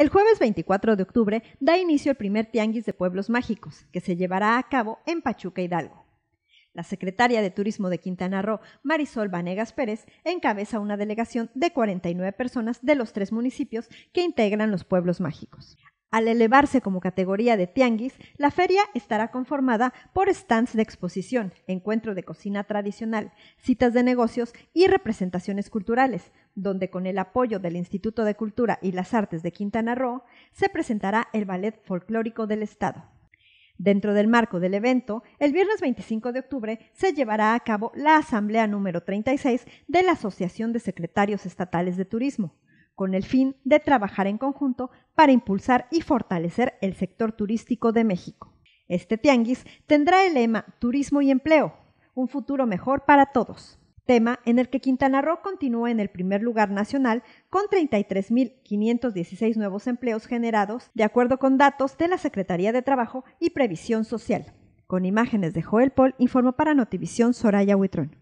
El jueves 24 de octubre da inicio el primer Tianguis de Pueblos Mágicos, que se llevará a cabo en Pachuca Hidalgo. La secretaria de Turismo de Quintana Roo, Marisol Vanegas Pérez, encabeza una delegación de 49 personas de los tres municipios que integran los pueblos mágicos. Al elevarse como categoría de tianguis, la feria estará conformada por stands de exposición, encuentro de cocina tradicional, citas de negocios y representaciones culturales, donde con el apoyo del Instituto de Cultura y las Artes de Quintana Roo se presentará el Ballet Folclórico del Estado. Dentro del marco del evento, el viernes 25 de octubre se llevará a cabo la Asamblea número 36 de la Asociación de Secretarios Estatales de Turismo, con el fin de trabajar en conjunto para impulsar y fortalecer el sector turístico de México. Este tianguis tendrá el lema Turismo y Empleo, un futuro mejor para todos, tema en el que Quintana Roo continúa en el primer lugar nacional con 33.516 nuevos empleos generados, de acuerdo con datos de la Secretaría de Trabajo y Previsión Social. Con imágenes de Joel Pol, informó para Notivisión Soraya Huitrón.